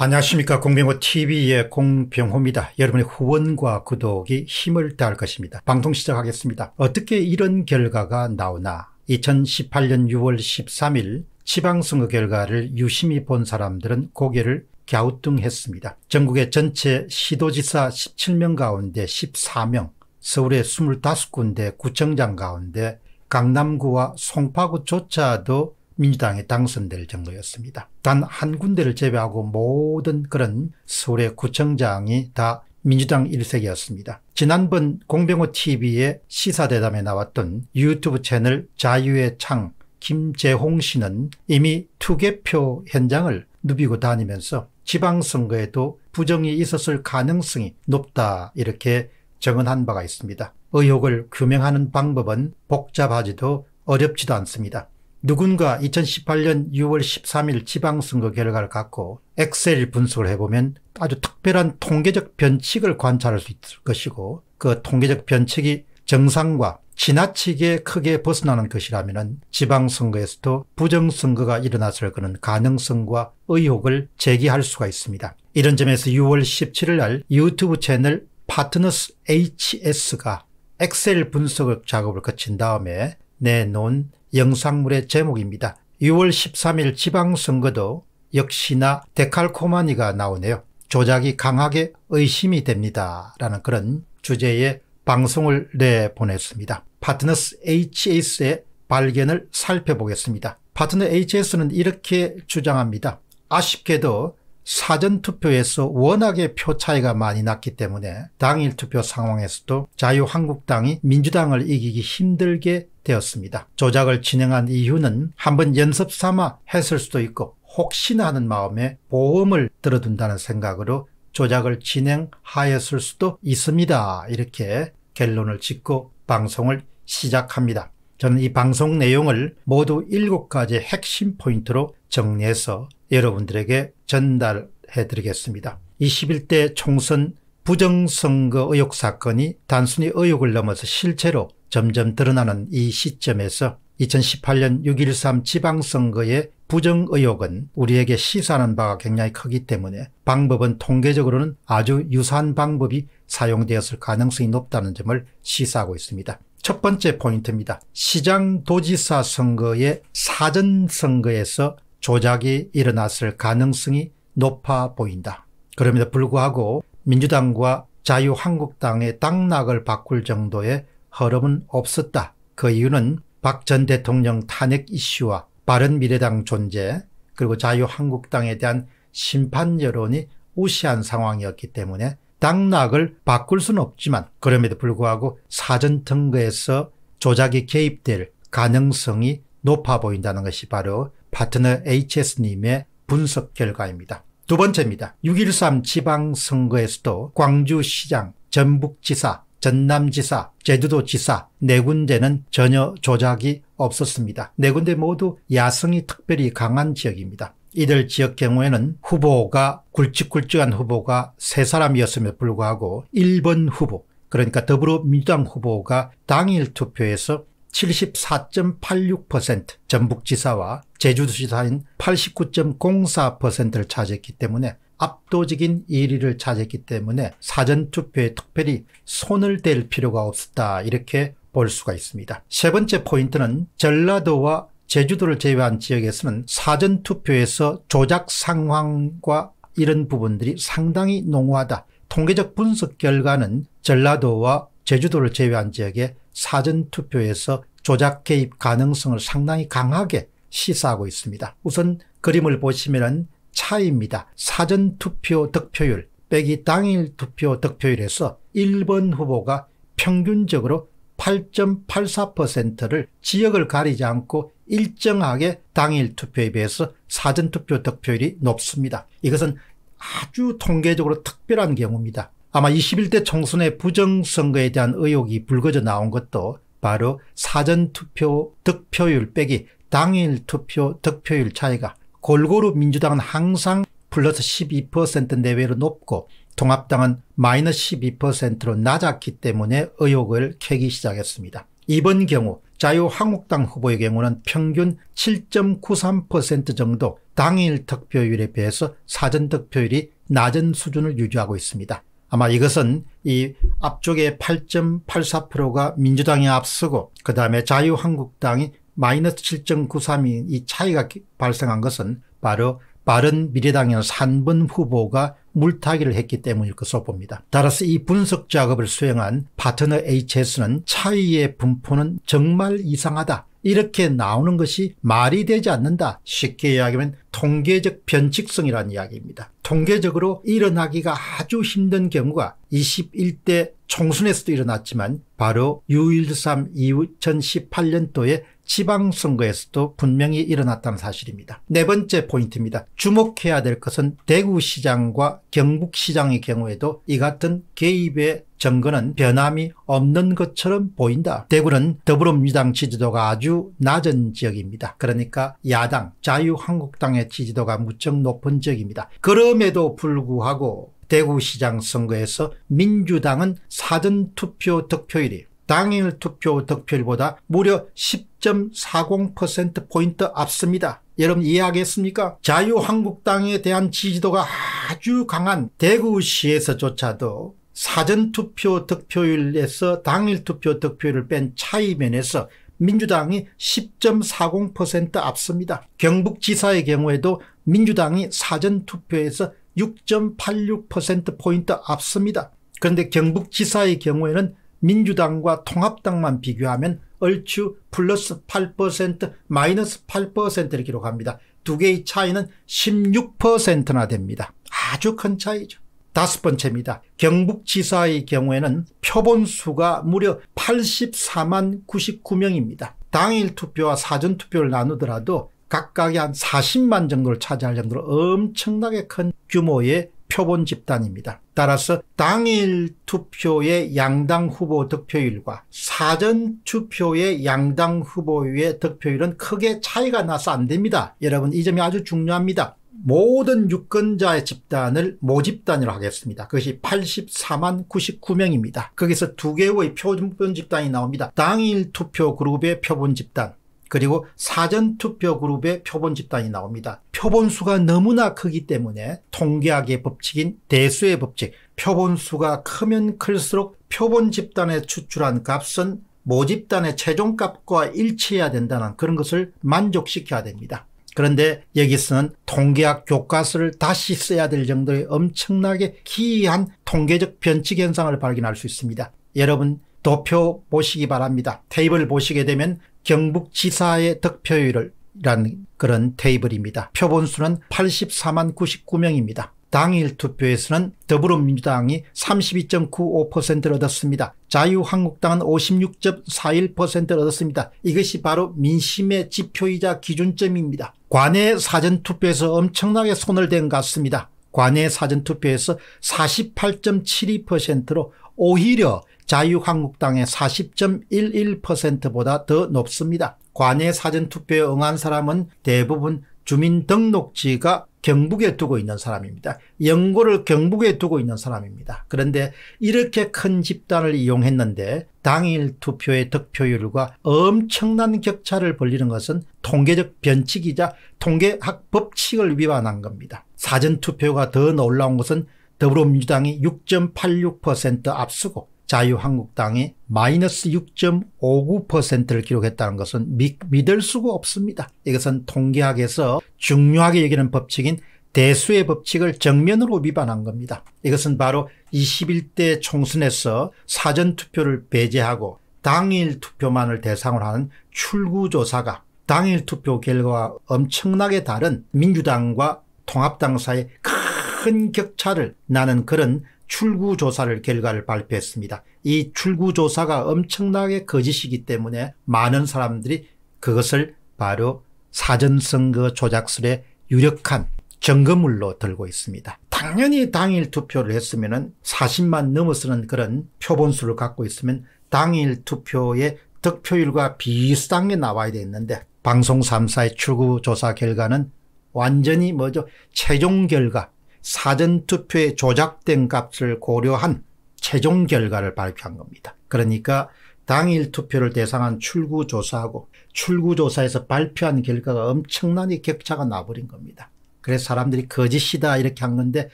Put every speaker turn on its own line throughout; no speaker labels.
안녕하십니까 공병호TV의 공병호입니다. 여러분의 후원과 구독이 힘을 다할 것입니다. 방송 시작하겠습니다. 어떻게 이런 결과가 나오나 2018년 6월 13일 지방선거 결과를 유심히 본 사람들은 고개를 갸우뚱했습니다. 전국의 전체 시도지사 17명 가운데 14명, 서울의 25군데 구청장 가운데 강남구와 송파구조차도 민주당에 당선될 정도였습니다. 단 한 군데를 제외하고 모든 그런 서울의 구청장이 다 민주당 일색이었습니다. 지난번 공병호 TV의 시사대담에 나왔던 유튜브 채널 자유의 창 김재홍 씨는 이미 투개표 현장을 누비고 다니면서 지방선거에도 부정이 있었을 가능성이 높다 이렇게 정언한 바가 있습니다. 의혹을 규명하는 방법은 복잡하지도 어렵지도 않습니다. 누군가 2018년 6월 13일 지방선거 결과를 갖고 엑셀 분석을 해보면 아주 특별한 통계적 변칙을 관찰할 수 있을 것이고 그 통계적 변칙이 정상과 지나치게 크게 벗어나는 것이라면 지방선거에서도 부정선거가 일어났을 그런 가능성과 의혹을 제기할 수가 있습니다. 이런 점에서 6월 17일 날 유튜브 채널 파트너스 HS가 엑셀 분석 작업을 거친 다음에 내놓은 영상물의 제목입니다. 6월 13일 지방선거도 역시나 데칼코마니가 나오네요. 조작이 강하게 의심이 됩니다. 라는 그런 주제의 방송을 내보냈습니다. 파트너스 HS의 발견을 살펴보겠습니다. 파트너 HS는 이렇게 주장합니다. 아쉽게도 사전투표에서 워낙에 표 차이가 많이 났기 때문에 당일 투표 상황에서도 자유한국당이 민주당을 이기기 힘들게 되었습니다. 조작을 진행한 이유는 한번 연습 삼아 했을 수도 있고 혹시나 하는 마음에 보험을 들어둔다는 생각으로 조작을 진행하였을 수도 있습니다. 이렇게 결론을 짓고 방송을 시작합니다. 저는 이 방송 내용을 모두 7가지 핵심 포인트로 정리해서 여러분들에게 전달해 드리겠습니다. 21대 총선 부정선거 의혹 사건이 단순히 의혹을 넘어서 실제로 점점 드러나는 이 시점에서 2018년 6.13 지방선거의 부정 의혹은 우리에게 시사하는 바가 굉장히 크기 때문에 방법은 통계적으로는 아주 유사한 방법이 사용되었을 가능성이 높다는 점을 시사하고 있습니다. 첫 번째 포인트입니다. 시장 도지사 선거의 사전 선거에서 조작이 일어났을 가능성이 높아 보인다. 그럼에도 불구하고 민주당과 자유한국당의 당락을 바꿀 정도의 흐름은 없었다. 그 이유는 박 전 대통령 탄핵 이슈와 바른미래당 존재 그리고 자유한국당에 대한 심판 여론이 우시한 상황이었기 때문에 당락을 바꿀 수는 없지만 그럼에도 불구하고 사전선거에서 조작이 개입될 가능성이 높아 보인다는 것이 바로 파트너 HS님의 분석 결과입니다. 두 번째입니다. 6.13 지방선거에서도 광주시장, 전북지사, 전남지사, 제주도지사 네 군데는 전혀 조작이 없었습니다. 네 군데 모두 야성이 특별히 강한 지역입니다. 이들 지역 경우에는 후보가 굵직굵직한 후보가 세 사람이었음에 불구하고 1번 후보 그러니까 더불어민주당 후보가 당일 투표에서 74.86% 전북지사와 제주도지사인 89.04%를 차지했기 때문에 압도적인 1위를 차지했기 때문에 사전투표에 특별히 손을 댈 필요가 없었다 이렇게 볼 수가 있습니다. 세 번째 포인트는 전라도와 제주도를 제외한 지역에서는 사전투표에서 조작 상황과 이런 부분들이 상당히 농후하다. 통계적 분석 결과는 전라도와 제주도를 제외한 지역에 사전투표에서 조작 개입 가능성을 상당히 강하게 시사하고 있습니다. 우선 그림을 보시면 차이입니다. 사전투표 득표율 빼기 당일 투표 득표율에서 1번 후보가 평균적으로 8.84%를 지역을 가리지 않고 일정하게 당일 투표에 비해서 사전투표 득표율이 높습니다. 이것은 아주 통계적으로 특별한 경우입니다. 아마 21대 총선의 부정선거에 대한 의혹이 불거져 나온 것도 바로 사전투표 득표율 빼기 당일 투표 득표율 차이가 골고루 민주당은 항상 플러스 12% 내외로 높고 통합당은 마이너스 12%로 낮았기 때문에 의혹을 캐기 시작했습니다. 이번 경우 자유한국당 후보의 경우는 평균 7.93% 정도 당일 득표율에 비해서 사전 득표율이 낮은 수준을 유지하고 있습니다. 아마 이것은 이 앞쪽에 8.84%가 민주당이 앞서고 그다음에 자유한국당이 마이너스 7.93이 이 차이가 발생한 것은 바로 바른미래당의 3번 후보가 물타기를 했기 때문일 것으로 봅니다. 따라서 이 분석 작업을 수행한 파트너 HS는 차이의 분포는 정말 이상하다. 이렇게 나오는 것이 말이 되지 않는다. 쉽게 이야기하면 통계적 변칙성이라는 이야기입니다. 통계적으로 일어나기가 아주 힘든 경우가 21대 총선에서도 일어났지만 바로 6.13 2018년도에 지방선거에서도 분명히 일어났다는 사실입니다. 네 번째 포인트입니다. 주목해야 될 것은 대구시장과 경북시장의 경우에도 이 같은 개입의 정거는 변함이 없는 것처럼 보인다. 대구는 더불어민주당 지지도가 아주 낮은 지역입니다. 그러니까 야당 자유한국당의 지지도가 무척 높은 지역입니다. 그럼에도 불구하고 대구시장 선거에서 민주당은 사전투표 득표율이 당일 투표 득표율보다 무려 10.40%포인트 앞섭니다. 여러분 이해하겠습니까? 자유한국당에 대한 지지도가 아주 강한 대구시에서조차도 사전투표 득표율에서 당일 투표 득표율을 뺀 차이면에서 민주당이 10.40% 앞섭니다. 경북지사의 경우에도 민주당이 사전투표에서 6.86%포인트 앞섭니다. 그런데 경북지사의 경우에는 민주당과 통합당만 비교하면 얼추 플러스 8% 마이너스 8%를 기록합니다. 두 개의 차이는 16%나 됩니다. 아주 큰 차이죠. 다섯 번째입니다. 경북지사의 경우에는 표본수가 무려 84만 99명입니다. 당일 투표와 사전 투표를 나누더라도 각각의 한 40만 정도를 차지할 정도로 엄청나게 큰 규모의 표본 집단입니다. 따라서 당일 투표의 양당 후보 득표율과 사전 투표의 양당 후보의 득표율은 크게 차이가 나서 안 됩니다. 여러분 이 점이 아주 중요합니다. 모든 유권자의 집단을 모집단이라고 하겠습니다. 그것이 84만 99명입니다. 거기서 두 개의 표본 집단이 나옵니다. 당일 투표 그룹의 표본 집단, 그리고 사전투표 그룹의 표본 집단이 나옵니다. 표본수가 너무나 크기 때문에 통계학의 법칙인 대수의 법칙 표본수가 크면 클수록 표본 집단에 추출한 값은 모집단의 최종값과 일치해야 된다는 그런 것을 만족시켜야 됩니다. 그런데 여기서는 통계학 교과서를 다시 써야 될 정도의 엄청나게 기이한 통계적 변칙 현상을 발견할 수 있습니다. 여러분 도표 보시기 바랍니다. 테이블 보시게 되면 경북지사의 득표율이라는 그런 테이블입니다. 표본수는 84만 99명입니다. 당일 투표에서는 더불어민주당이 32.95%를 얻었습니다. 자유한국당은 56.41%를 얻었습니다. 이것이 바로 민심의 지표이자 기준점입니다. 관내 사전투표에서 엄청나게 손을 댄 것 같습니다. 관내 사전투표에서 48.72%로 오히려 자유한국당의 40.11%보다 더 높습니다. 관외 사전투표에 응한 사람은 대부분 주민등록지가 경북에 두고 있는 사람입니다. 영고를 경북에 두고 있는 사람입니다. 그런데 이렇게 큰 집단을 이용했는데 당일 투표의 득표율과 엄청난 격차를 벌리는 것은 통계적 변칙이자 통계학 법칙을 위반한 겁니다. 사전투표가 더 놀라운 것은 더불어민주당이 6.86% 앞서고 자유한국당이 마이너스 6.59%를 기록했다는 것은 미, 믿을 수가 없습니다. 이것은 통계학에서 중요하게 여기는 법칙인 대수의 법칙을 정면으로 위반한 겁니다. 이것은 바로 21대 총선에서 사전투표를 배제하고 당일 투표만을 대상으로 하는 출구조사가 당일 투표 결과와 엄청나게 다른 민주당과 통합당 사이큰 격차를 나는 그런 출구 조사를 결과를 발표했습니다. 이 출구 조사가 엄청나게 거짓이기 때문에 많은 사람들이 그것을 바로 사전선거 조작술에 유력한 점검물로 들고 있습니다. 당연히 당일 투표를 했으면 40만 넘어서는 그런 표본수를 갖고 있으면 당일 투표의 득표율과 비슷한 게 나와야 되는데 방송 3사의 출구조사 결과는 완전히 뭐죠 최종 결과 사전투표에 조작된 값을 고려한 최종 결과를 발표한 겁니다. 그러니까 당일 투표를 대상한 출구조사하고 출구조사에서 발표한 결과가 엄청나게 격차가 나버린 겁니다. 그래서 사람들이 거짓이다 이렇게 한 건데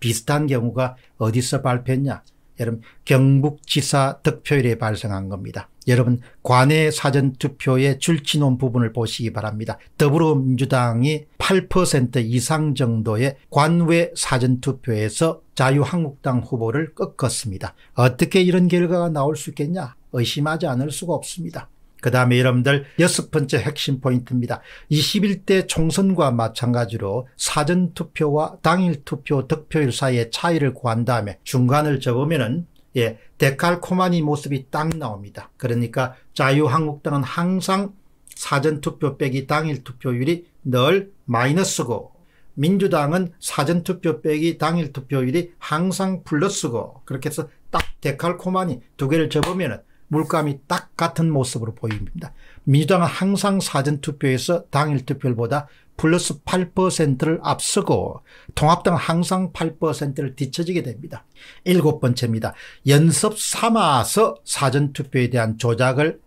비슷한 경우가 어디서 발표했냐 여러분 경북지사 득표율에 발생한 겁니다. 여러분 관외사전투표에출치논 부분을 보시기 바랍니다. 더불어민주당이 8% 이상 정도의 관외 사전투표에서 자유한국당 후보를 꺾었습니다. 어떻게 이런 결과가 나올 수 있겠냐 의심하지 않을 수가 없습니다. 그 다음에 여러분들 여섯 번째 핵심 포인트입니다. 21대 총선과 마찬가지로 사전투표와 당일투표 득표율 사이의 차이를 구한 다음에 중간을 접으면은 예, 데칼코마니 모습이 딱 나옵니다. 그러니까 자유한국당은 항상 사전투표 빼기 당일투표율이 늘 마이너스고 민주당은 사전투표 빼기 당일투표율이 항상 플러스고 그렇게 해서 딱 데칼코마니 두 개를 접으면 은 물감이 딱 같은 모습으로 보입니다. 민주당은 항상 사전투표에서 당일 투표보다 플러스 8%를 앞서고 통합당은 항상 8%를 뒤처지게 됩니다. 일곱 번째입니다. 연습 삼아서 사전투표에 대한 조작을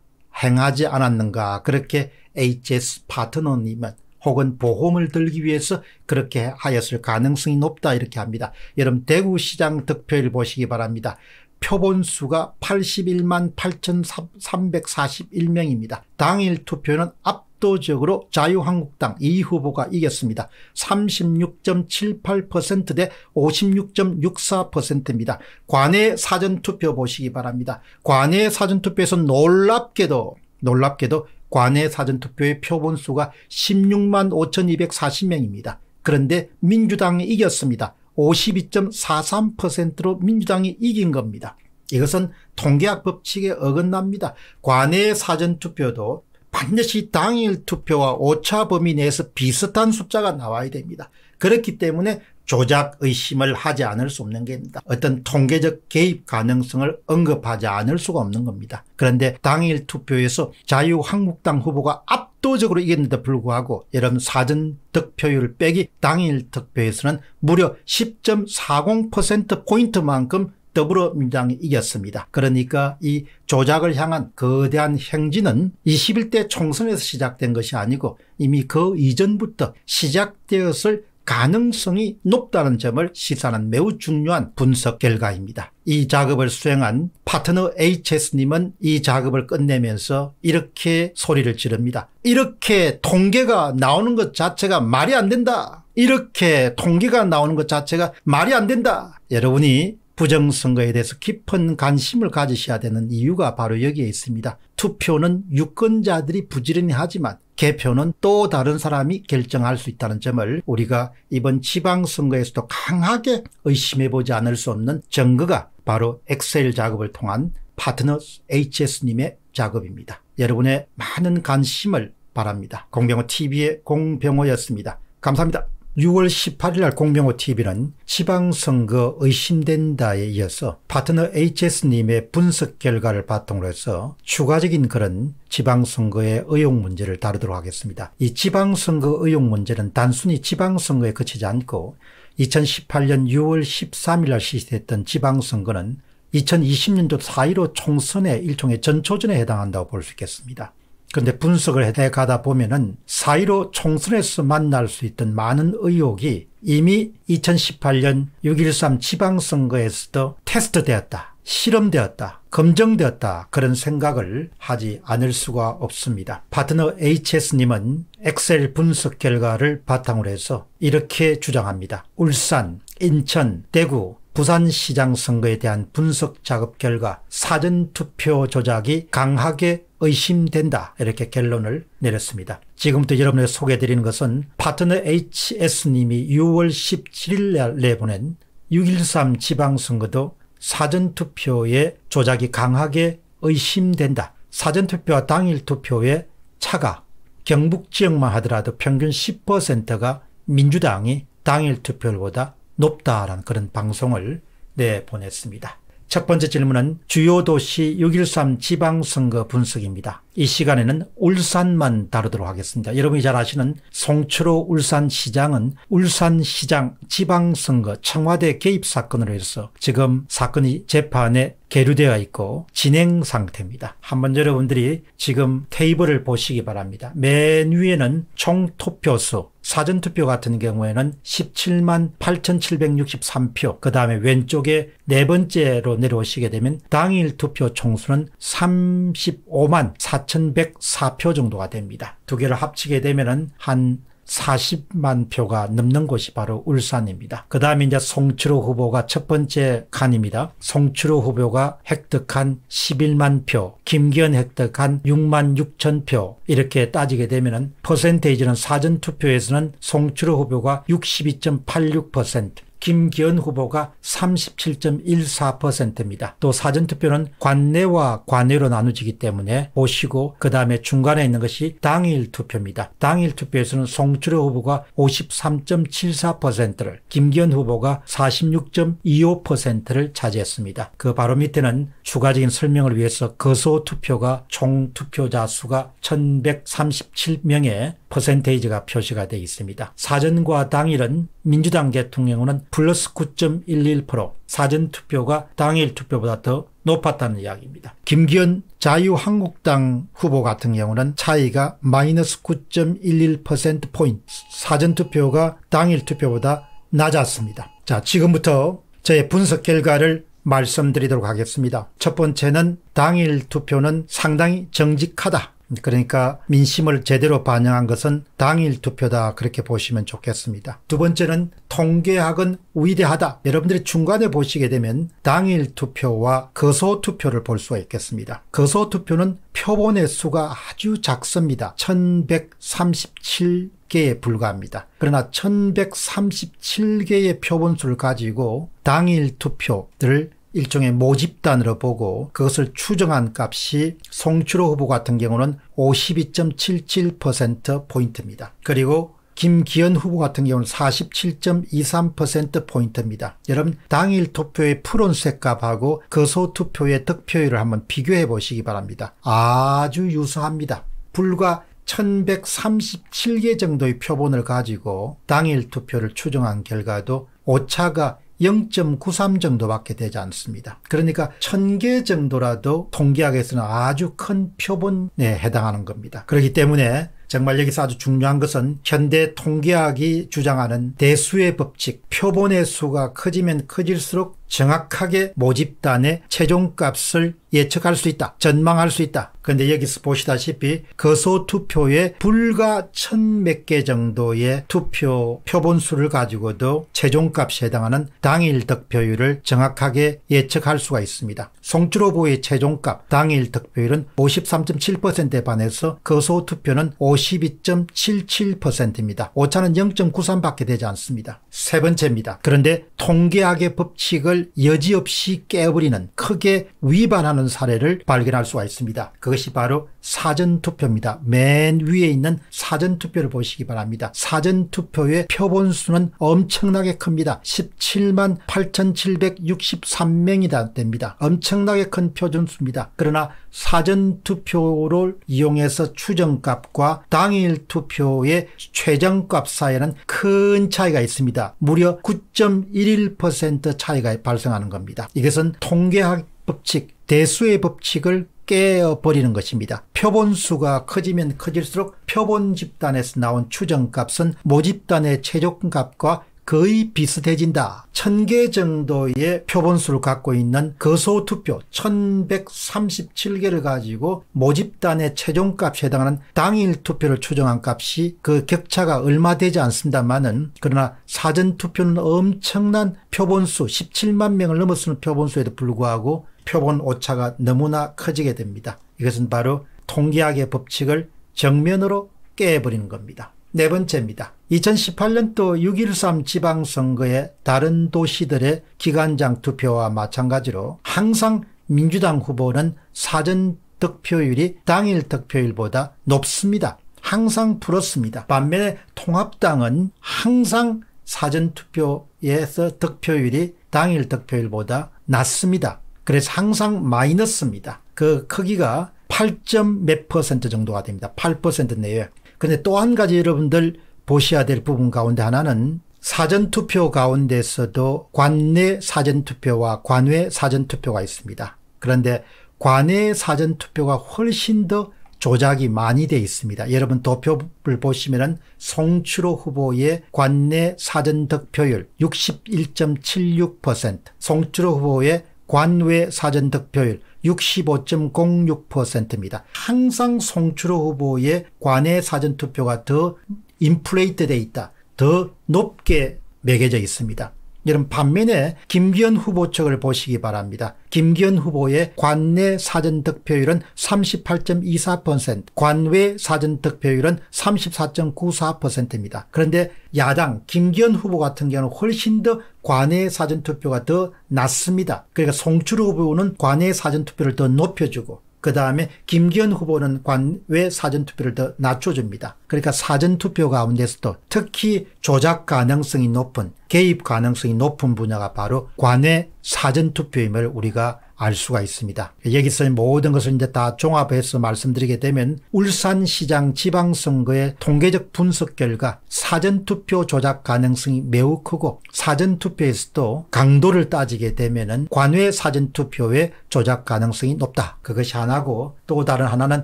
행하지 않았는가 그렇게 HS 파트너님 혹은 보험을 들기 위해서 그렇게 하였을 가능성이 높다 이렇게 합니다. 여러분 대구시장 득표율 보시기 바랍니다. 표본 수가 81만 8,341명입니다. 당일 투표는 압도적으로 자유한국당 이 후보가 이겼습니다. 36.78%대 56.64%입니다. 관외 사전투표 보시기 바랍니다. 관외 사전투표에서 놀랍게도 놀랍게도 관외 사전투표의 표본 수가 16만 5,240명입니다. 그런데 민주당이 이겼습니다. 52.43%로 민주당이 이긴 겁니다. 이것은 통계학 법칙에 어긋납니다. 관내 사전투표도 반드시 당일 투표와 오차 범위 내에서 비슷한 숫자가 나와야 됩니다. 그렇기 때문에 조작 의심을 하지 않을 수 없는 겁니다. 어떤 통계적 개입 가능성을 언급하지 않을 수가 없는 겁니다. 그런데 당일 투표에서 자유한국당 후보가 앞 압도적으로 이겼는데 불구하고 여름 사전 득표율 빼기 당일 득표에서는 무려 10.40%포인트만큼 더불어민주당이 이겼습니다. 그러니까 이 조작을 향한 거대한 행진은 21대 총선에서 시작된 것이 아니고 이미 그 이전부터 시작되었을 가능성이 높다는 점을 시사하는 매우 중요한 분석 결과입니다. 이 작업을 수행한 파트너 HS님은 이 작업을 끝내면서 이렇게 소리를 지릅니다. 이렇게 통계가 나오는 것 자체가 말이 안 된다. 이렇게 통계가 나오는 것 자체가 말이 안 된다. 여러분이 부정선거에 대해서 깊은 관심을 가지셔야 되는 이유가 바로 여기에 있습니다. 투표는 유권자들이 부지런히 하지만 개표는 또 다른 사람이 결정할 수 있다는 점을 우리가 이번 지방선거에서도 강하게 의심해보지 않을 수 없는 증거가 바로 엑셀 작업을 통한 파트너 HS님의 작업입니다. 여러분의 많은 관심을 바랍니다. 공병호 TV의 공병호였습니다. 감사합니다. 6월 18일 날 공병호 TV는 지방선거 의심된다에 이어서 파트너 HS님의 분석 결과를 바탕으로 해서 추가적인 그런 지방선거의 의혹 문제를 다루도록 하겠습니다. 이 지방선거 의혹 문제는 단순히 지방선거에 그치지 않고 2018년 6월 13일 날 실시됐던 지방선거는 2020년도 4.15 총선의 일종의 전초전에 해당한다고 볼 수 있겠습니다. 그런데 분석을 해 가다 보면은 사이로 총선에서 만날 수 있던 많은 의혹이 이미 2018년 6.13 지방선거에서도 테스트되었다. 실험되었다. 검증되었다. 그런 생각을 하지 않을 수가 없습니다. 파트너 HS님은 엑셀 분석 결과를 바탕으로 해서 이렇게 주장합니다. 울산, 인천, 대구, 부산시장 선거에 대한 분석 작업 결과 사전투표 조작이 강하게 의심된다 이렇게 결론을 내렸습니다. 지금부터 여러분에게 소개해드리는 것은 파트너 HS님이 6월 17일 날 내보낸 6.13 지방선거도 사전투표의 조작이 강하게 의심된다. 사전투표와 당일투표의 차가 경북 지역만 하더라도 평균 10%가 민주당이 당일투표보다 높다라는 그런 방송을 내보냈습니다. 첫 번째 질문은 주요 도시 6.13 지방선거 분석입니다. 이 시간에는 울산만 다루도록 하겠습니다. 여러분이 잘 아시는 송철호 울산시장은 울산시장 지방선거 청와대 개입 사건으로 해서 지금 사건이 재판에 계류되어 있고 진행 상태입니다. 한번 여러분들이 지금 테이블을 보시기 바랍니다. 맨 위에는 총투표수 사전투표 같은 경우에는 17만 8,763표 그 다음에 왼쪽에 네 번째로 내려오시게 되면 당일 투표 총수는 35만 4 4,104표 정도가 됩니다. 두 개를 합치게 되면은 한 40만 표가 넘는 곳이 바로 울산입니다. 그 다음에 이제 송추로 후보가 첫 번째 칸입니다. 송추로 후보가 획득한 11만 표, 김기현 획득한 6만 6천 표 이렇게 따지게 되면은 퍼센테이지는 사전투표에서는 송추로 후보가 62.86%, 김기현 후보가 37.14%입니다. 또 사전투표는 관내와 관외로 나누지기 때문에 보시고 그 다음에 중간에 있는 것이 당일 투표입니다. 당일 투표에서는 송출호 후보가 53.74%를 김기현 후보가 46.25%를 차지했습니다. 그 바로 밑에는 추가적인 설명을 위해서 거소투표가 총투표자 수가 1137명에 퍼센테이지가 표시가 되어 있습니다. 사전과 당일은 민주당 같은 경우 플러스 9.11% 사전투표가 당일 투표보다 더 높았다는 이야기입니다. 김기현 자유한국당 후보 같은 경우는 차이가 마이너스 9.11%포인트 사전투표가 당일 투표보다 낮았습니다. 자, 지금부터 저의 분석 결과를 말씀드리도록 하겠습니다. 첫 번째는 당일 투표는 상당히 정직하다. 그러니까 민심을 제대로 반영한 것은 당일 투표다 그렇게 보시면 좋겠습니다. 두 번째는 통계학은 위대하다. 여러분들이 중간에 보시게 되면 당일 투표와 거소 투표를 볼 수가 있겠습니다. 거소 투표는 표본의 수가 아주 작습니다. 1137 개에 불과합니다. 그러나 1137개의 표본수를 가지고 당일 투표를 일종의 모집단으로 보고 그것을 추정한 값이 송추로 후보 같은 경우는 52.77%포인트입니다. 그리고 김기현 후보 같은 경우는 47.23%포인트입니다. 여러분 당일 투표의 푸른색 값하고 거소 투표의 득표율을 한번 비교해 보시기 바랍니다. 아주 유사합니다. 불과 1137개 정도의 표본을 가지고 당일 투표를 추정한 결과도 오차가 0.93 정도밖에 되지 않습니다. 그러니까 1000개 정도라도 통계학에서는 아주 큰 표본에 해당하는 겁니다. 그렇기 때문에 정말 여기서 아주 중요한 것은 현대 통계학이 주장하는 대수의 법칙, 표본의 수가 커지면 커질수록 정확하게 모집단의 최종값을 예측할 수 있다. 전망할 수 있다. 그런데 여기서 보시다시피 거소 투표에 불과 천 몇 개 정도의 투표 표본수를 가지고도 최종값에 해당하는 당일 득표율을 정확하게 예측할 수가 있습니다. 송출로 구의 최종값 당일 득표율은 53.7%에 반해서 거소 투표는 52.77%입니다. 오차는 0.93밖에 되지 않습니다. 세 번째입니다. 그런데 통계학의 법칙을 규칙을 여지없이 깨버리는 크게 위반하는 사례를 발견할 수가 있습니다. 그것이 바로 사전투표입니다. 맨 위에 있는 사전투표를 보시기 바랍니다. 사전투표의 표본수는 엄청나게 큽니다. 17만 8,763명이 됩니다. 엄청나게 큰 표준수입니다. 그러나 사전투표를 이용해서 추정값과 당일 투표의 최정값 사이에는 큰 차이가 있습니다. 무려 9.11% 차이가 발생하는 겁니다. 이것은 통계학 법칙, 대수의 법칙을 깨어버리는 것입니다. 표본수가 커지면 커질수록 표본 집단에서 나온 추정값은 모집단의 최종값과 거의 비슷해진다. 1000개 정도의 표본수를 갖고 있는 거소투표 1137개를 가지고 모집단의 최종값에 해당하는 당일 투표를 추정한 값이 그 격차가 얼마 되지 않습니다만은 그러나 사전투표는 엄청난 표본수 17만 명을 넘어서는 표본수에도 불구하고 표본 오차가 너무나 커지게 됩니다. 이것은 바로 통계학의 법칙을 정면으로 깨버리는 겁니다. 네 번째입니다. 2018년도 6.13 지방선거의 다른 도시들의 기관장 투표와 마찬가지로 항상 민주당 후보는 사전 득표율이 당일 득표율보다 높습니다. 항상 풀었습니다. 반면에 통합당은 항상 사전투표에서 득표율이 당일 득표율보다 낮습니다. 그래서 항상 마이너스입니다. 그 크기가 8. 몇 퍼센트 정도가 됩니다. 8% 내외. 근데 또 한 가지 여러분들 보셔야 될 부분 가운데 하나는 사전투표 가운데서도 관내 사전투표와 관외 사전투표가 있습니다. 그런데 관외 사전투표가 훨씬 더 조작이 많이 돼 있습니다. 여러분 도표를 보시면 송추로 후보의 관내 사전 득표율 61.76%, 송추로 후보의 관외 사전 득표율 65.06%입니다. 항상 송추로 후보의 관외 사전 투표가 더 인플레이트돼 있다. 더 높게 매겨져 있습니다. 여러분 반면에 김기현 후보 측을 보시기 바랍니다. 김기현 후보의 관내 사전 득표율은 38.24%, 관외 사전 득표율은 34.94%입니다. 그런데 야당 김기현 후보 같은 경우는 훨씬 더 관외 사전 투표가 더 낮습니다. 그러니까 송출 후보는 관외 사전 투표를 더 높여주고 그 다음에 김기현 후보는 관외 사전투표를 더 낮춰줍니다. 그러니까 사전투표 가운데서도 특히 조작 가능성이 높은 개입 가능성이 높은 분야가 바로 관외 사전투표임을 우리가 알 수가 있습니다. 여기서 모든 것을 이제 다 종합해서 말씀드리게 되면 울산시장 지방선거의 통계적 분석 결과 사전투표 조작 가능성이 매우 크고 사전투표에서도 강도를 따지게 되면 관외 사전투표의 조작 가능성이 높다. 그것이 하나고 또 다른 하나는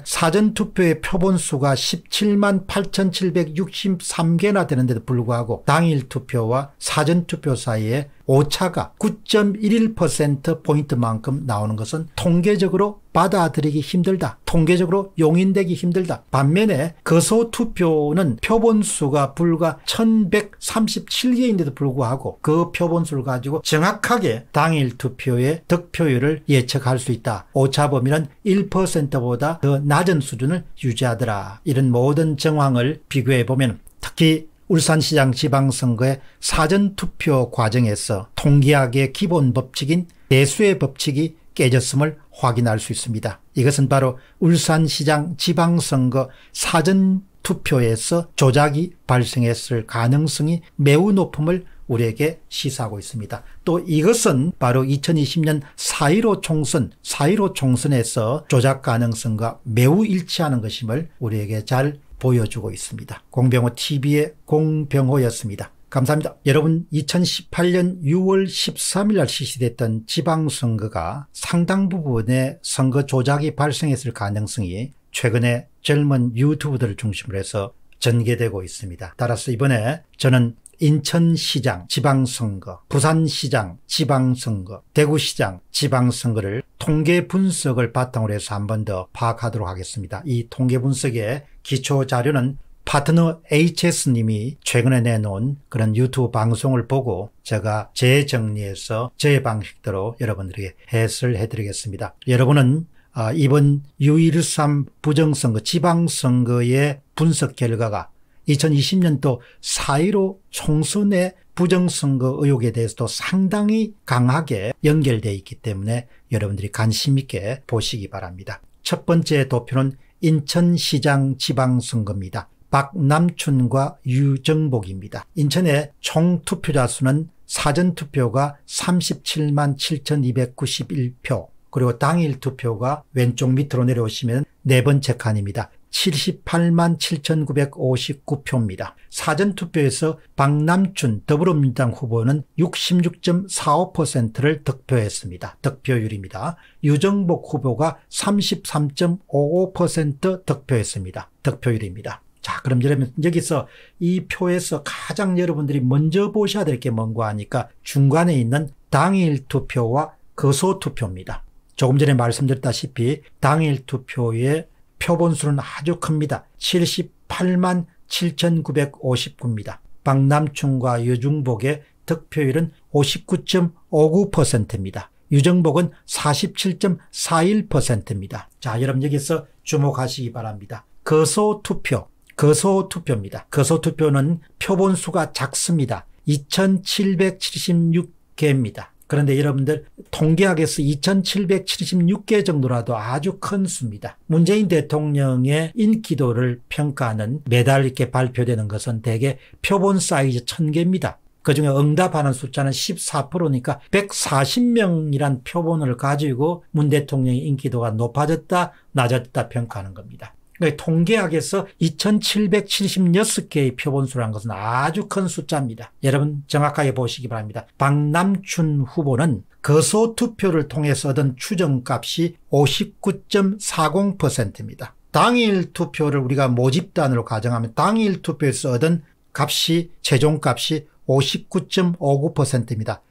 사전투표의 표본수가 17만 8,763개나 되는데도 불구하고 당일 투표와 사전투표 사이에 오차가 9.11%포인트만큼 나오는 것은 통계적으로 받아들이기 힘들다. 통계적으로 용인되기 힘들다. 반면에 거소 투표는 표본수가 불과 1137개인데도 불구하고 그 표본수를 가지고 정확하게 당일 투표의 득표율을 예측할 수 있다. 오차 범위는 1%보다 더 낮은 수준을 유지하더라. 이런 모든 정황을 비교해 보면 특히 울산시장 지방선거의 사전투표 과정에서 통계학의 기본 법칙인 대수의 법칙이 깨졌음을 확인할 수 있습니다. 이것은 바로 울산시장 지방선거 사전투표에서 조작이 발생했을 가능성이 매우 높음을 우리에게 시사하고 있습니다. 또 이것은 바로 2020년 4.15 총선, 4.15 총선에서 조작 가능성과 매우 일치하는 것임을 우리에게 잘 보여주고 있습니다. 공병호 TV의 공병호였습니다. 감사합니다. 여러분 2018년 6월 13일 날 실시됐던 지방선거가 상당 부분의 선거 조작이 발생했을 가능성이 최근에 젊은 유튜브들을 중심으로 해서 전개되고 있습니다. 따라서 이번에 저는 인천시장 지방선거, 부산시장 지방선거, 대구시장 지방선거를 통계 분석을 바탕으로 해서 한 번 더 파악하도록 하겠습니다. 이 통계 분석의 기초 자료는 파트너 HS님이 최근에 내놓은 그런 유튜브 방송을 보고 제가 재정리해서 제 방식대로 여러분들에게 해설 해드리겠습니다. 여러분은 아, 이번 6.13 부정선거 지방선거의 분석 결과가 2020년도 4.15 총선의 부정선거 의혹에 대해서도 상당히 강하게 연결되어 있기 때문에 여러분들이 관심 있게 보시기 바랍니다. 첫 번째 도표는 인천시장 지방선거입니다. 박남춘과 유정복입니다. 인천의 총투표자 수는 사전투표가 37만 7,291표 그리고 당일 투표가 왼쪽 밑으로 내려오시면 네 번째 칸입니다. 78만 7,959표입니다. 사전투표에서 박남춘 더불어민주당 후보는 66.45%를 득표했습니다. 득표율입니다. 유정복 후보가 33.55% 득표했습니다. 득표율입니다. 자, 그럼 여러분 여기서 이 표에서 가장 여러분들이 먼저 보셔야 될 게 뭔가 하니까 중간에 있는 당일 투표와 거소 투표입니다. 조금 전에 말씀드렸다시피 당일 투표의 표본수는 아주 큽니다. 78만 7,959입니다. 박남춘과 유중복의 득표율은 59.59%입니다. 유정복은 47.41%입니다. 자, 여러분 여기서 주목하시기 바랍니다. 거소투표, 거소투표입니다. 거소투표는 표본수가 작습니다. 2776개입니다. 그런데 여러분들 통계학에서 2776개 정도라도 아주 큰 수입니다. 문재인 대통령의 인기도를 평가하는 매달 이렇게 발표되는 것은 대개 표본 사이즈 1000개입니다. 그중에 응답하는 숫자는 14%니까 140명이란 표본을 가지고 문 대통령의 인기도가 높아졌다 낮아졌다 평가하는 겁니다. 그러니까 통계학에서 2776개의 표본수라는 것은 아주 큰 숫자입니다. 여러분 정확하게 보시기 바랍니다. 박남춘 후보는 거소 투표를 통해서 얻은 추정값이 59.40%입니다. 당일 투표를 우리가 모집단으로 가정하면 당일 투표에서 얻은 값이 최종값이 59.59%입니다.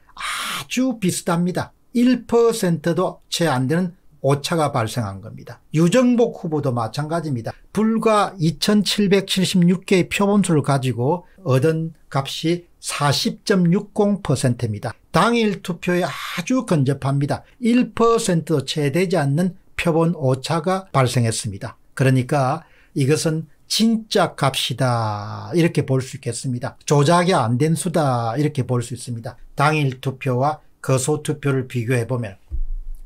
아주 비슷합니다. 1%도 채 안 되는 오차가 발생한 겁니다. 유정복 후보도 마찬가지입니다. 불과 2776개의 표본수를 가지고 얻은 값이 40.60%입니다. 당일 투표에 아주 근접합니다. 1%도 채 되지 않는 표본 오차가 발생했습니다. 그러니까 이것은 진짜 값이다 이렇게 볼 수 있겠습니다. 조작이 안 된 수다 이렇게 볼 수 있습니다. 당일 투표와 거소 투표를 비교해보면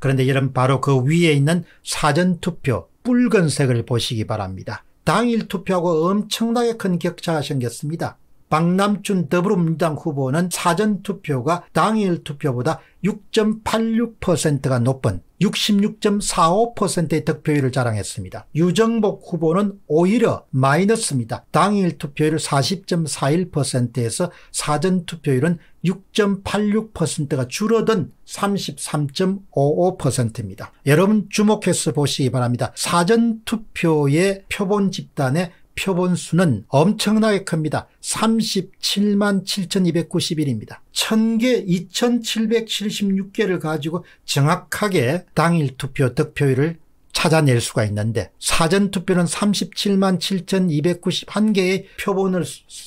그런데 여러분 바로 그 위에 있는 사전투표 붉은색을 보시기 바랍니다. 당일 투표하고 엄청나게 큰 격차가 생겼습니다. 박남춘 더불어민주당 후보는 사전투표가 당일 투표보다 6.86%가 높은 66.45%의 득표율을 자랑했습니다. 유정복 후보는 오히려 마이너스입니다. 당일 투표율 40.41%에서 사전 투표율은 6.86%가 줄어든 33.55%입니다. 여러분 주목해서 보시기 바랍니다. 사전 투표의 표본 집단의 표본수는 엄청나게 큽니다. 37만 7291입니다. 1000개 2776개를 가지고 정확하게 당일 투표 득표율을 찾아낼 수가 있는데 사전투표는 37만 7291개의 표본을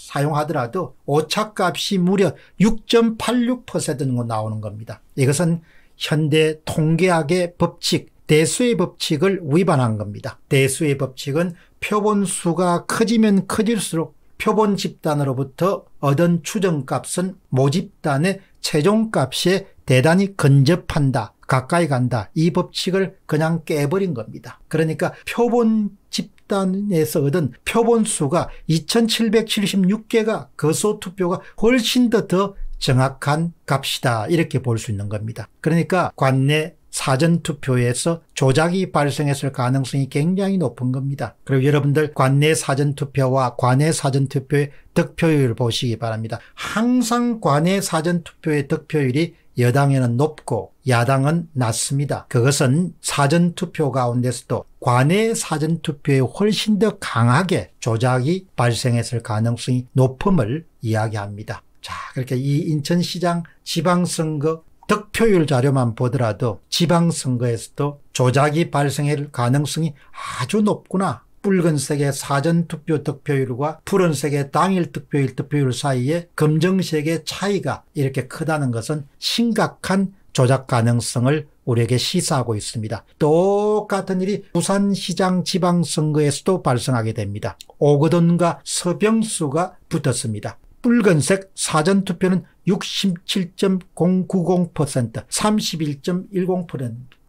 사용하더라도 오차값이 무려 6.86%가 나오는 겁니다. 이것은 현대 통계학의 법칙 대수의 법칙을 위반한 겁니다. 대수의 법칙은 표본 수가 커지면 커질수록 표본 집단으로부터 얻은 추정값은 모집단의 최종값에 대단히 근접한다. 가까이 간다. 이 법칙을 그냥 깨버린 겁니다. 그러니까 표본 집단에서 얻은 표본 수가 2776개가 거소 투표가 훨씬 더더 더 정확한 값이다. 이렇게 볼 수 있는 겁니다. 그러니까 관내 사전투표에서 조작이 발생했을 가능성이 굉장히 높은 겁니다. 그리고 여러분들 관내 사전투표와 관외 사전투표의 득표율 을 보시기 바랍니다. 항상 관외 사전투표의 득표율이 여당에는 높고 야당은 낮습니다. 그것은 사전투표 가운데서도 관외 사전투표에 훨씬 더 강하게 조작이 발생했을 가능성이 높음을 이야기합니다. 자, 그렇게 이 인천시장 지방선거 득표율 자료만 보더라도 지방선거에서도 조작이 발생할 가능성이 아주 높구나. 붉은색의 사전투표 득표율과 푸른색의 당일 득표율 득표율 사이에 검정색의 차이가 이렇게 크다는 것은 심각한 조작 가능성을 우리에게 시사하고 있습니다. 똑같은 일이 부산시장 지방선거에서도 발생하게 됩니다. 오거돈과 서병수가 붙었습니다. 붉은색 사전투표는 67.090% 3 1 1 0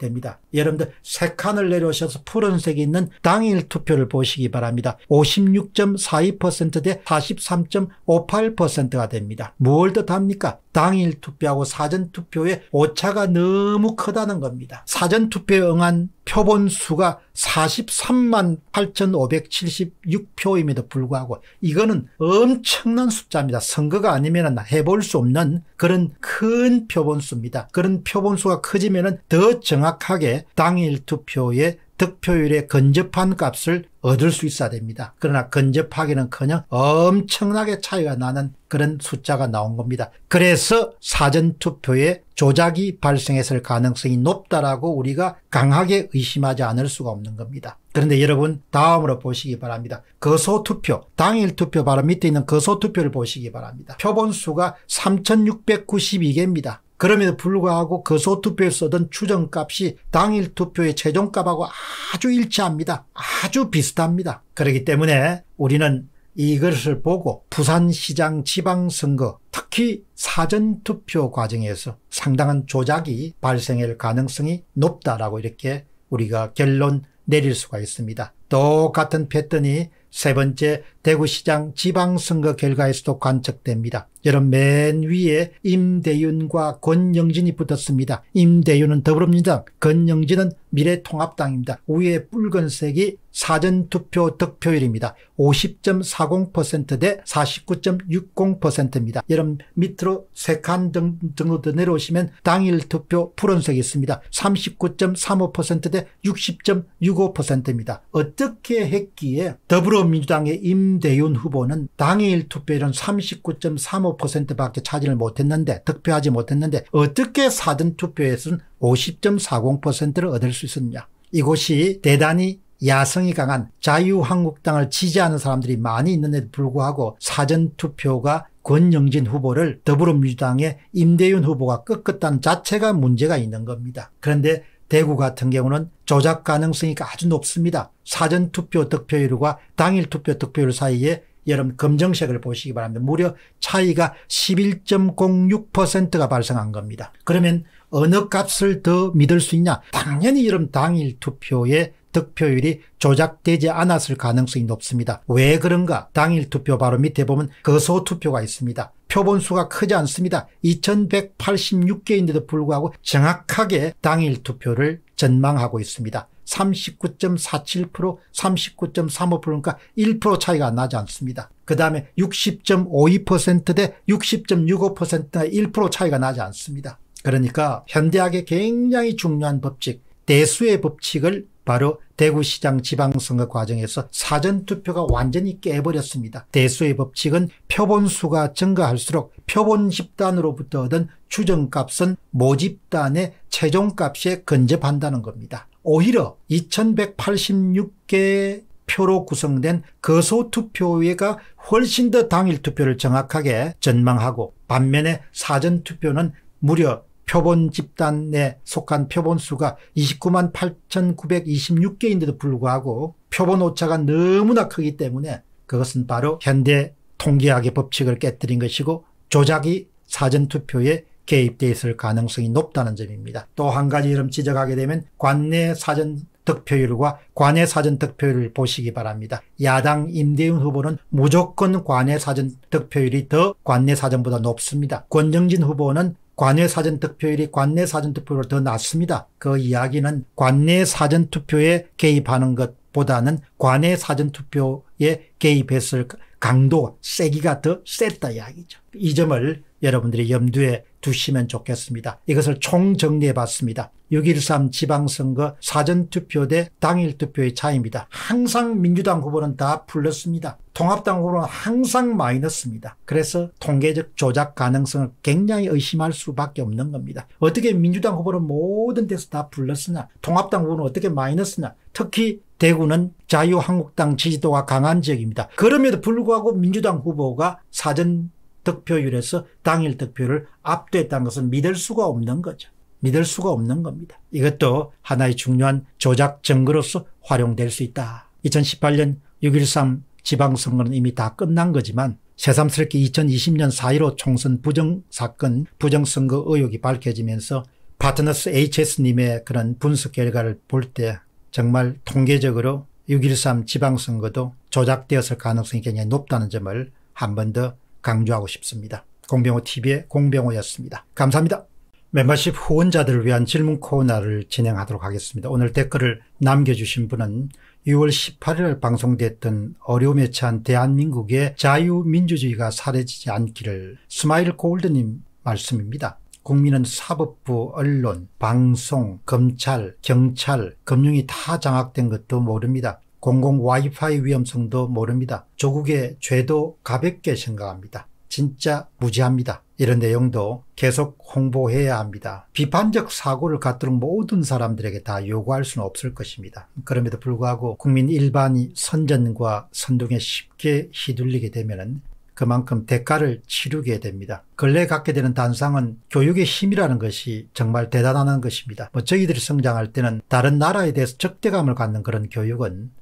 됩니다. 여러분들 세 칸을 내려오셔서 푸른색이 있는 당일 투표를 보시기 바랍니다. 56.42%대 43.58%가 됩니다. 뭘 뜻합니까? 당일 투표하고 사전 투표의 오차가 너무 크다는 겁니다. 사전 투표에 응한 표본 수가 43만 8,576표임에도 불구하고 이거는 엄청난 숫자입니다. 선거가 아니면 해볼 수 없는 그런 큰 표본수입니다. 그런 표본수가 커지면 더 정확하게 당일 투표에 득표율에 근접한 값을 얻을 수 있어야 됩니다. 그러나 근접하기는커녕 엄청나게 차이가 나는 그런 숫자가 나온 겁니다. 그래서 사전투표에 조작이 발생했을 가능성이 높다라고 우리가 강하게 의심하지 않을 수가 없는 겁니다. 그런데 여러분 다음으로 보시기 바랍니다. 거소투표, 당일투표 바로 밑에 있는 거소투표를 보시기 바랍니다. 표본수가 3692개입니다. 그럼에도 불구하고 그 소투표에 쓰던 추정값이 당일 투표의 최종값하고 아주 일치합니다. 아주 비슷합니다. 그렇기 때문에 우리는 이것을 보고 부산시장 지방선거 특히 사전투표 과정에서 상당한 조작이 발생할 가능성이 높다라고 이렇게 우리가 결론 내릴 수가 있습니다. 똑같은 패턴이 세 번째 대구시장 지방선거 결과에서도 관측됩니다. 여러분 맨 위에 임대윤과 권영진이 붙었습니다. 임대윤은 더불어민주당, 권영진은 미래통합당입니다. 위에 붉은색이 사전투표 득표율입니다. 50.40%대 49.60%입니다. 여러분 밑으로 세 칸 등으로 내려오시면 당일 투표 푸른색이 있습니다. 39.35%대 60.65%입니다. 어떻게 했기에 더불어민주당의 임대윤 후보는 당일 투표율은 39.35% 15%밖에 차지를 못했는데 득표하지 못했는데 어떻게 사전 투표에서는 50.40%를 얻을 수 있었냐. 이곳이 대단히 야성이 강한 자유한국당을 지지하는 사람들이 많이 있는데도 불구하고 사전투표가 권영진 후보를 더불어민주당의 임대윤 후보가 꺾었다는 자체가 문제가 있는 겁니다. 그런데 대구 같은 경우는 조작 가능성이 아주 높습니다. 사전투표 득표율과 당일 투표 득표율 사이에 여러분 검정색을 보시기 바랍니다. 무려 차이가 11.06%가 발생한 겁니다. 그러면 어느 값을 더 믿을 수 있냐? 당연히 여러 당일 투표에 득표율이 조작되지 않았을 가능성이 높습니다. 왜 그런가? 당일 투표 바로 밑에 보면 거소 투표가 있습니다. 표본수가 크지 않습니다. 2186개인데도 불구하고 정확하게 당일 투표를 전망하고 있습니다. 39.47%, 39.35% 그러니까 1% 차이가 나지 않습니다. 그 다음에 60.52%대 60.65%나 1% 차이가 나지 않습니다. 그러니까 현대학의 굉장히 중요한 법칙, 대수의 법칙을 바로 대구시장 지방선거 과정에서 사전투표가 완전히 깨버렸습니다. 대수의 법칙은 표본수가 증가할수록 표본 집단으로부터 얻은 추정값은 모집단의 최종값에 근접한다는 겁니다. 오히려 2186개의 표로 구성된 거소투표회가 훨씬 더 당일 투표를 정확하게 전망하고 반면에 사전투표는 무려 표본 집단에 속한 표본 수가 29만 8,926개인데도 불구하고 표본 오차가 너무나 크기 때문에 그것은 바로 현대 통계학의 법칙을 깨뜨린 것이고 조작이 사전투표의 개입돼 있을 가능성이 높다는 점입니다. 또 한 가지 이름 지적하게 되면 관내 사전 득표율과 관외 사전 득표율을 보시기 바랍니다. 야당 임대윤 후보는 무조건 관외 사전 득표율이 더 관내 사전보다 높습니다. 권정진 후보는 관외 사전 득표율이 관내 사전 득표율 더 낮습니다. 그 이야기는 관내 사전 투표에 개입하는 것 보다는 관외 사전 투표에 개입했을 강도가 세기가 더 셌다 이야기죠. 이 점을 여러분들이 염두에 두시면 좋겠습니다. 이것을 총정리해 봤습니다. 6.13 지방선거 사전투표 대 당일투표의 차이입니다. 항상 민주당 후보는 다 풀렸습니다. 통합당 후보는 항상 마이너스입니다. 그래서 통계적 조작 가능성을 굉장히 의심할 수밖에 없는 겁니다. 어떻게 민주당 후보는 모든 데서 다 풀렸으나 통합당 후보는 어떻게 마이너스냐 특히 대구는 자유한국당 지지도가 강한 지역입니다. 말씀입니다. 그럼에도 불구하고 민주당 후보가 사전 득표율에서 당일 득표를 압도했다는 것은 믿을 수가 없는 거죠. 믿을 수가 없는 겁니다. 이것도 하나의 중요한 조작 증거로서 활용될 수 있다. 2018년 6.13 지방선거는 이미 다 끝난 거지만 새삼스럽게 2020년 4.15 총선 부정사건, 부정선거 의혹이 밝혀지면서 파트너스 HS님의 그런 분석 결과를 볼 때 정말 통계적으로 6.13 지방선거도 조작되었을 가능성이 굉장히 높다는 점을 한 번 더 강조하고 싶습니다. 공병호 TV의 공병호였습니다. 감사합니다. 멤버십 후원자들을 위한 질문 코너를 진행하도록 하겠습니다. 오늘 댓글을 남겨주신 분은 6월 18일 방송됐던 어려움에 처한 대한민국의 자유민주주의가 사라지지 않기를 스마일 골드님 말씀입니다. 국민은 사법부, 언론, 방송, 검찰, 경찰, 금융이 다 장악된 것도 모릅니다. 공공 와이파이 위험성도 모릅니다. 조국의 죄도 가볍게 생각합니다. 진짜 무지합니다. 이런 내용도 계속 홍보해야 합니다. 비판적 사고를 갖도록 모든 사람들에게 다 요구할 수는 없을 것입니다. 그럼에도 불구하고 국민 일반이 선전과 선동에 쉽게 휘둘리게 되면 그만큼 대가를 치르게 됩니다. 근래 갖게 되는 단상은 교육의 힘이라는 것이 정말 대단한 것입니다. 뭐 저희들이 성장할 때는 다른 나라에 대해서 적대감을 갖는 그런 교육은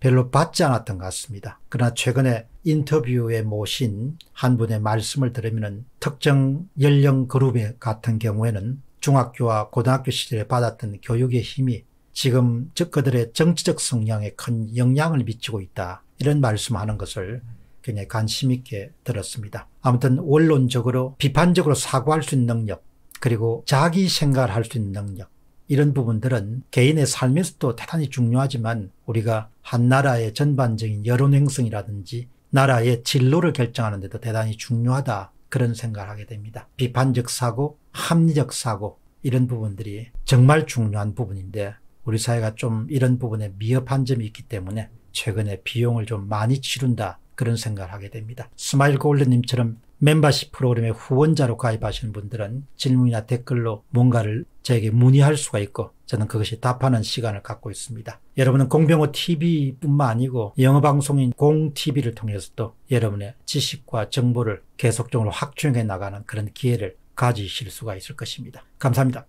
별로 받지 않았던 것 같습니다. 그러나 최근에 인터뷰에 모신 한 분의 말씀을 들으면 특정 연령 그룹 같은 경우에는 중학교와 고등학교 시절에 받았던 교육의 힘이 지금 그들의 정치적 성향에 큰 영향을 미치고 있다. 이런 말씀하는 것을 굉장히 관심 있게 들었습니다. 아무튼 원론적으로 비판적으로 사고할 수 있는 능력 그리고 자기 생각을 할 수 있는 능력 이런 부분들은 개인의 삶에서도 대단히 중요하지만 우리가 한 나라의 전반적인 여론 행성이라든지 나라의 진로를 결정하는 데도 대단히 중요하다 그런 생각을 하게 됩니다. 비판적 사고, 합리적 사고 이런 부분들이 정말 중요한 부분인데 우리 사회가 좀 이런 부분에 미흡한 점이 있기 때문에 최근에 비용을 좀 많이 치른다 그런 생각을 하게 됩니다. 스마일 골드님처럼 멤버십 프로그램의 후원자로 가입하시는 분들은 질문이나 댓글로 뭔가를 저에게 문의할 수가 있고 저는 그것이 답하는 시간을 갖고 있습니다. 여러분은 공병호 TV뿐만 아니고 영어방송인 공TV를 통해서도 여러분의 지식과 정보를 계속적으로 확충해 나가는 그런 기회를 가지실 수가 있을 것입니다. 감사합니다.